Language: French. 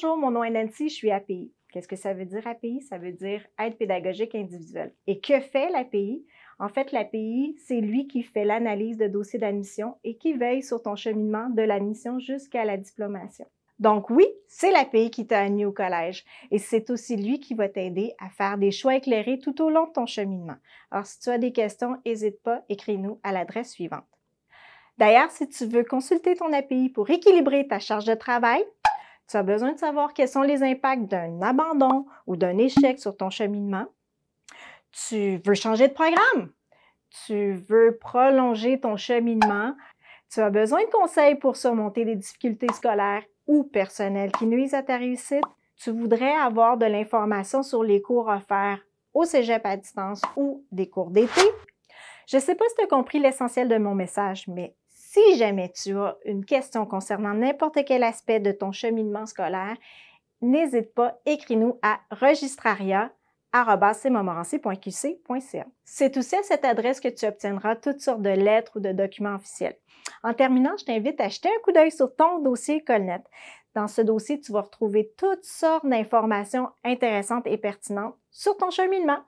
Bonjour, mon nom est Nancy, je suis API. Qu'est-ce que ça veut dire API? Ça veut dire aide pédagogique individuelle. Et que fait l'API? En fait, l'API, c'est lui qui fait l'analyse de dossiers d'admission et qui veille sur ton cheminement de l'admission jusqu'à la diplomation. Donc oui, c'est l'API qui t'a amené au collège et c'est aussi lui qui va t'aider à faire des choix éclairés tout au long de ton cheminement. Alors si tu as des questions, n'hésite pas, écris-nous à l'adresse suivante. D'ailleurs, si tu veux consulter ton API pour équilibrer ta charge de travail, tu as besoin de savoir quels sont les impacts d'un abandon ou d'un échec sur ton cheminement. Tu veux changer de programme. Tu veux prolonger ton cheminement. Tu as besoin de conseils pour surmonter des difficultés scolaires ou personnelles qui nuisent à ta réussite. Tu voudrais avoir de l'information sur les cours offerts au cégep à distance ou des cours d'été. Je ne sais pas si tu as compris l'essentiel de mon message, mais si jamais tu as une question concernant n'importe quel aspect de ton cheminement scolaire, n'hésite pas, écris-nous à registraria c'est aussi à cette adresse que tu obtiendras toutes sortes de lettres ou de documents officiels. En terminant, je t'invite à jeter un coup d'œil sur ton dossier Colnet. Dans ce dossier, tu vas retrouver toutes sortes d'informations intéressantes et pertinentes sur ton cheminement.